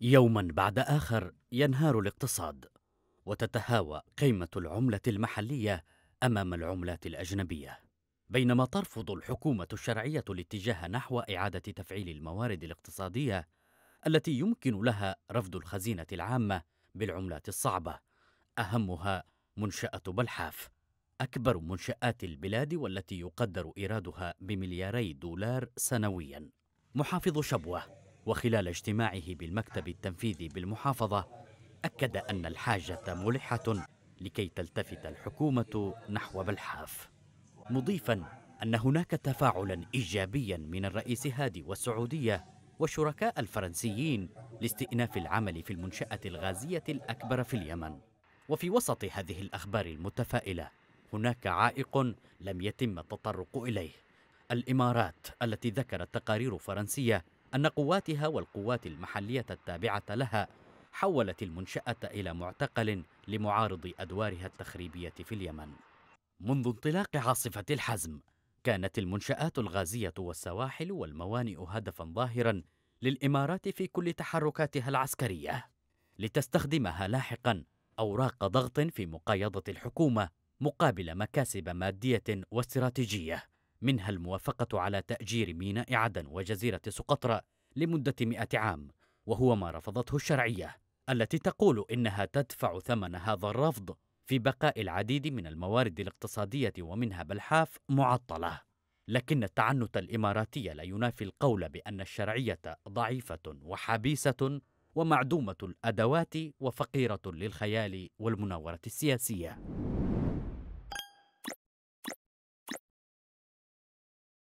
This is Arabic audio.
يوما بعد اخر ينهار الاقتصاد وتتهاوى قيمه العمله المحليه امام العملات الاجنبيه بينما ترفض الحكومه الشرعيه الاتجاه نحو اعاده تفعيل الموارد الاقتصاديه التي يمكن لها رفض الخزينه العامه بالعملات الصعبه اهمها منشاه بلحاف اكبر منشات البلاد والتي يقدر ايرادها بملياري دولار سنويا محافظ شبوه وخلال اجتماعه بالمكتب التنفيذي بالمحافظة أكد أن الحاجة ملحة لكي تلتفت الحكومة نحو بلحاف مضيفا أن هناك تفاعلا إيجابيا من الرئيس هادي والسعودية وشركاء الفرنسيين لاستئناف العمل في المنشأة الغازية الأكبر في اليمن وفي وسط هذه الأخبار المتفائلة هناك عائق لم يتم التطرق إليه الإمارات التي ذكرت تقارير فرنسية أن قواتها والقوات المحلية التابعة لها حولت المنشأة إلى معتقل لمعارض أدوارها التخريبية في اليمن. منذ انطلاق عاصفة الحزم، كانت المنشآت الغازية والسواحل والموانئ هدفا ظاهرا للإمارات في كل تحركاتها العسكرية، لتستخدمها لاحقا أوراق ضغط في مقايضة الحكومة مقابل مكاسب مادية واستراتيجية. منها الموافقة على تأجير ميناء عدن وجزيرة سقطرى لمدة مئة عام وهو ما رفضته الشرعية التي تقول إنها تدفع ثمن هذا الرفض في بقاء العديد من الموارد الاقتصادية ومنها بلحاف معطلة لكن التعنت الإماراتي لا ينافي القول بأن الشرعية ضعيفة وحبيسة ومعدومة الأدوات وفقيرة للخيال والمناورة السياسية